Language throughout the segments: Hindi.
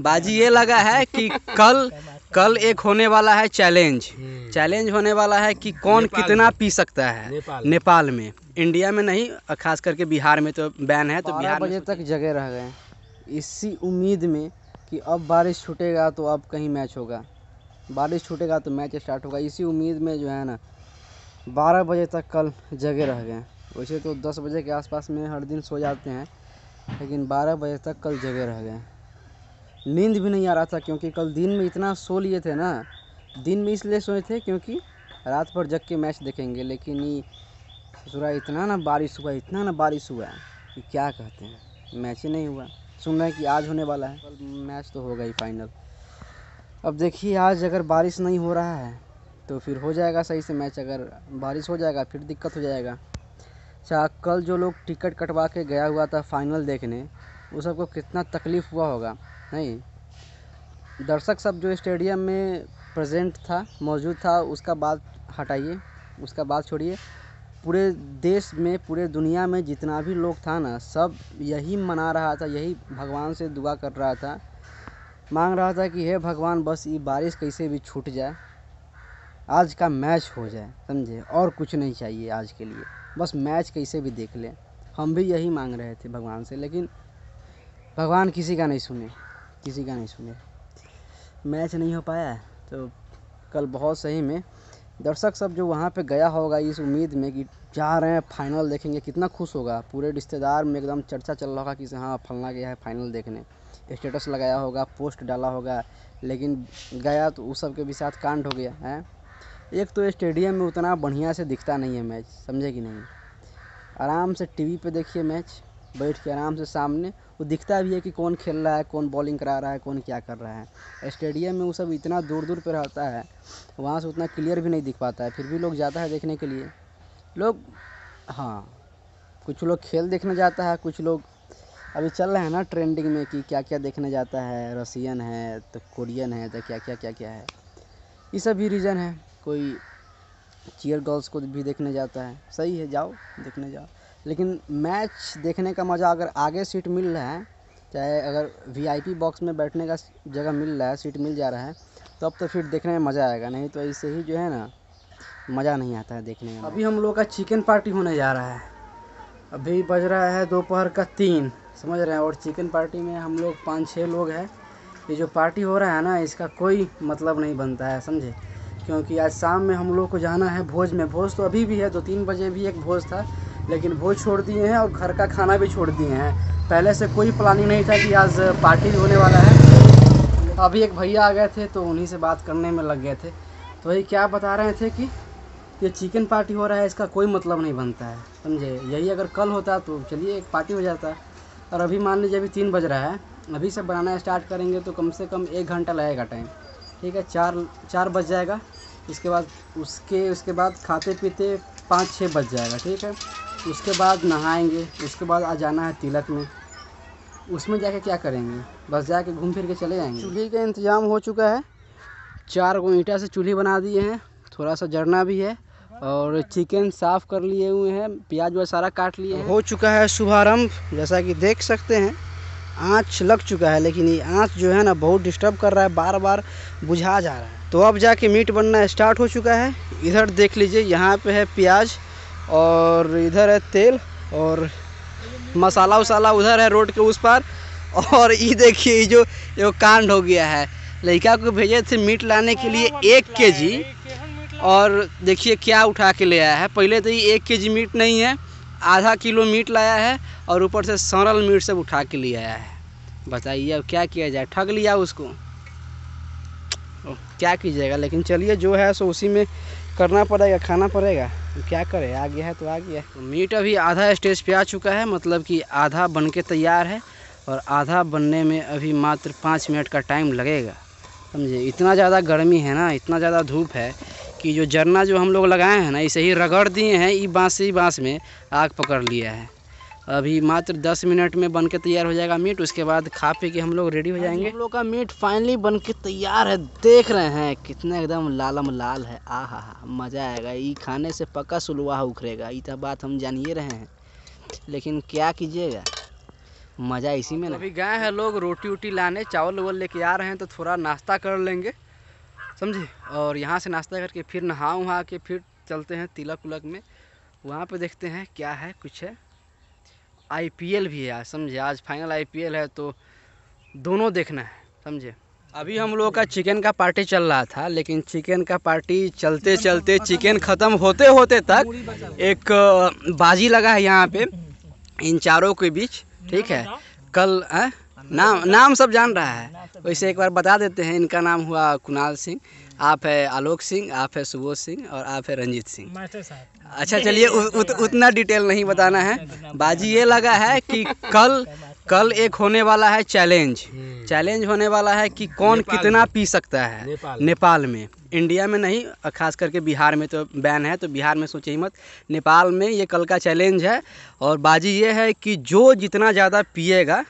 बाजी ये लगा है कि कल कल एक होने वाला है चैलेंज हम्म। चैलेंज होने वाला है कि कौन कितना पी सकता है नेपाल, नेपाल में इंडिया में नहीं खास करके बिहार में तो बैन है तो बिहार बजे तक जगह रह गए इसी उम्मीद में कि अब बारिश छूटेगा तो अब कहीं मैच होगा बारिश छूटेगा तो मैच स्टार्ट होगा इसी उम्मीद में जो है ना बारह बजे तक कल जगह रह गए वैसे तो दस बजे के आसपास में हर दिन सो जाते हैं लेकिन बारह बजे तक कल जगह रह गए नींद भी नहीं आ रहा था क्योंकि कल दिन में इतना सो लिए थे ना दिन में इसलिए सोए थे क्योंकि रात भर जग के मैच देखेंगे लेकिन ये ससुरा इतना ना बारिश हुआ इतना ना बारिश हुआ कि क्या कहते हैं मैच ही नहीं हुआ सुन रहे हैं कि आज होने वाला है कल मैच तो होगा ही फाइनल अब देखिए आज अगर बारिश नहीं हो रहा है तो फिर हो जाएगा सही से मैच अगर बारिश हो जाएगा फिर दिक्कत हो जाएगा अच्छा कल जो लोग टिकट कटवा के गया हुआ था फाइनल देखने वो सबको कितना तकलीफ़ हुआ होगा नहीं दर्शक सब जो स्टेडियम में प्रेजेंट था मौजूद था उसका बात हटाइए उसका बात छोड़िए पूरे देश में पूरे दुनिया में जितना भी लोग था ना सब यही मना रहा था यही भगवान से दुआ कर रहा था मांग रहा था कि हे भगवान बस ये बारिश कैसे भी छूट जाए आज का मैच हो जाए समझे और कुछ नहीं चाहिए आज के लिए बस मैच कैसे भी देख लें हम भी यही मांग रहे थे भगवान से लेकिन भगवान किसी का नहीं सुने किसी का नहीं सुने मैच नहीं हो पाया तो कल बहुत सही में दर्शक सब जो वहाँ पे गया होगा इस उम्मीद में कि जा रहे हैं फाइनल देखेंगे कितना खुश होगा पूरे रिश्तेदार में एकदम चर्चा चल रहा होगा कि हाँ फलना गया है फाइनल देखने स्टेटस लगाया होगा पोस्ट डाला होगा लेकिन गया तो उस सब के भी साथ कांड हो गया है एक तो स्टेडियम में उतना बढ़िया से दिखता नहीं है मैच समझे कि नहीं आराम से टीवी पे देखिए मैच बैठ के आराम से सामने वो दिखता भी है कि कौन खेल रहा है कौन बॉलिंग करा रहा है कौन क्या कर रहा है स्टेडियम में वो सब इतना दूर दूर पर रहता है वहाँ से उतना क्लियर भी नहीं दिख पाता है फिर भी लोग जाता है देखने के लिए लोग हाँ कुछ लोग खेल देखने जाता है कुछ लोग अभी चल रहे हैं ना ट्रेंडिंग में कि क्या क्या देखने जाता है रसियन है तो कोरियन है तो क्या क्या क्या क्या है ये सब भी रीज़न है कोई चीयर गर्ल्स को भी देखने जाता है सही है जाओ देखने जाओ लेकिन मैच देखने का मज़ा अगर आगे सीट मिल रहा है चाहे अगर वीआईपी बॉक्स में बैठने का जगह मिल रहा है सीट मिल जा रहा है तो अब तो फिर देखने में मज़ा आएगा नहीं तो ऐसे ही जो है ना मज़ा नहीं आता है देखने में अभी हम लोग का चिकन पार्टी होने जा रहा है अभी बज रहा है दोपहर का तीन समझ रहे हैं और चिकन पार्टी में हम लोग पाँच छः लोग हैं ये जो पार्टी हो रहा है ना इसका कोई मतलब नहीं बनता है समझे क्योंकि आज शाम में हम लोग को जाना है भोज में भोज तो अभी भी है दो तीन बजे भी एक भोज था लेकिन वो छोड़ दिए हैं और घर का खाना भी छोड़ दिए हैं पहले से कोई प्लानिंग नहीं था कि आज पार्टी होने वाला है अभी एक भैया आ गए थे तो उन्हीं से बात करने में लग गए थे तो वही क्या बता रहे थे कि ये चिकन पार्टी हो रहा है इसका कोई मतलब नहीं बनता है समझे यही अगर कल होता तो चलिए एक पार्टी हो जाता और अभी मान लीजिए अभी तीन बज रहा है अभी से बनाना स्टार्ट करेंगे तो कम से कम एक घंटा लगेगा टाइम ठीक है चार चार बज जाएगा इसके बाद उसके उसके बाद खाते पीते पाँच छः बज जाएगा ठीक है उसके बाद नहाएंगे उसके बाद आ जाना है तिलक में उसमें जाके क्या करेंगे बस जाके घूम फिर के चले जाएंगे चूल्ही का इंतज़ाम हो चुका है चार गो ईंटा से चूल्हे बना दिए हैं थोड़ा सा जड़ना भी है और चिकन साफ़ कर लिए हुए हैं प्याज वह सारा काट लिए हो चुका है शुभारम्भ जैसा कि देख सकते हैं आँच लग चुका है लेकिन ये आँच जो है ना बहुत डिस्टर्ब कर रहा है बार बार बुझा जा रहा है तो अब जाके मीट बनना स्टार्ट हो चुका है इधर देख लीजिए यहाँ पे है प्याज और इधर है तेल और मसाला उसाला उधर है रोड के उस पार और ये देखिए जो ये कांड हो गया है लड़का को भेजे थे मीट लाने के लिए एक के जी और देखिए क्या उठा के ले आया है पहले तो ये एक के जी मीट नहीं है आधा किलो मीट लाया है और ऊपर से सरल मीट सब उठा के ले आया है बताइए अब क्या किया जाए ठग लिया उसको क्या कीजिएगा लेकिन चलिए जो है सो उसी में करना पड़ेगा खाना पड़ेगा तो क्या करें आ गया है तो आ गया तो मीट अभी आधा स्टेज पे आ चुका है मतलब कि आधा बन के तैयार है और आधा बनने में अभी मात्र पाँच मिनट का टाइम लगेगा समझे इतना ज़्यादा गर्मी है ना इतना ज़्यादा धूप है कि जो जरना जो हम लोग लगाए हैं ना इसे ही रगड़ दिए हैं ये बाँस ही बाँस में आग पकड़ लिया है अभी मात्र दस मिनट में बन के तैयार हो जाएगा मीट उसके बाद खा पी के हम लोग रेडी हो हाँ जाएंगे हम लोग का मीट फाइनली बन के तैयार है देख रहे हैं कितना एकदम लालम लाल है आ हा हा मज़ा आएगा ये खाने से पक्का सुलवा उखरेगा ये तो बात हम जानिए रहे हैं लेकिन क्या कीजिएगा मज़ा इसी में तो ना अभी गए हैं लोग रोटी वोटी लाने चावल उवल लेके आ रहे हैं तो थोड़ा नाश्ता कर लेंगे समझे और यहाँ से नाश्ता करके फिर नहा उहा के फिर चलते हैं तिलक उलक में वहाँ पे देखते हैं क्या है कुछ है आई पी एल भी है समझे आज फाइनल आई पी एल है तो दोनों देखना है समझे अभी हम लोगों का चिकन का पार्टी चल रहा था लेकिन चिकन का पार्टी चलते चलते चिकन ख़त्म होते होते तक एक बाजी लगा है यहाँ पे इन चारों के बीच ठीक है कल आ? नाम नाम सब जान रहा है वैसे एक बार बता देते हैं इनका नाम हुआ कुणाल सिंह आप है आलोक सिंह आप है सुबोध सिंह और आप है रंजीत सिंह अच्छा चलिए उत, उतना डिटेल नहीं बताना है बाजी ये लगा है कि कल कल एक होने वाला है चैलेंज हम्म। चैलेंज होने वाला है कि कौन कितना पी सकता है नेपाल, नेपाल में इंडिया में नहीं खास करके बिहार में तो बैन है तो बिहार में सोचे ही मत नेपाल में ये कल का चैलेंज है और बाजी ये है कि जो जितना ज़्यादा पिएगा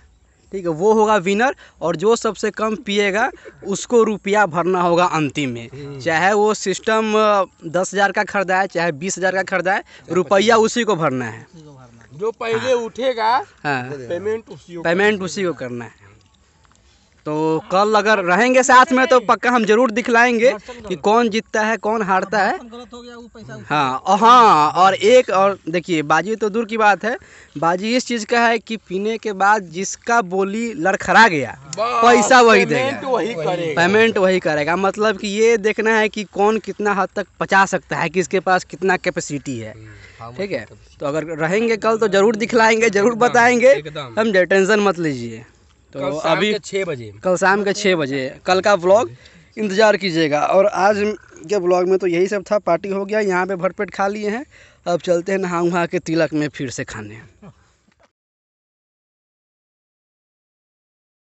ठीक है वो होगा विनर और जो सबसे कम पिएगा उसको रुपया भरना होगा अंतिम में हम्म। चाहे वो सिस्टम दस हज़ार का खरीदा है चाहे बीस हज़ार का खरीदा है रुपया उसी को भरना है जो पहले हाँ, उठेगा हाँ, पेमेंट उसी को पेमेंट उसी को करना है तो कल अगर रहेंगे साथ में तो पक्का हम जरूर दिखलाएंगे कि कौन जीतता है कौन हारता है हाँ हाँ और एक और देखिए बाजी तो दूर की बात है बाजी इस चीज़ का है कि पीने के बाद जिसका बोली लड़खड़ा गया पैसा वही देगा पेमेंट वही करेगा मतलब कि ये देखना है कि कौन कितना हद तक पचा सकता है किसके पास कितना कैपेसिटी है हम्म, हाँ, ठीक है तो।, तो अगर रहेंगे कल तो ज़रूर दिखलाएंगे ज़रूर बताएंगे हम टेंशन मत लीजिए तो अभी छः बजे कल शाम के छः बजे कल का ब्लॉग इंतज़ार कीजिएगा और आज के ब्लॉग में तो यही सब था पार्टी हो गया यहाँ पे भरपेट खा लिए हैं अब चलते हैं नहा उहा के तिलक में फिर से खाने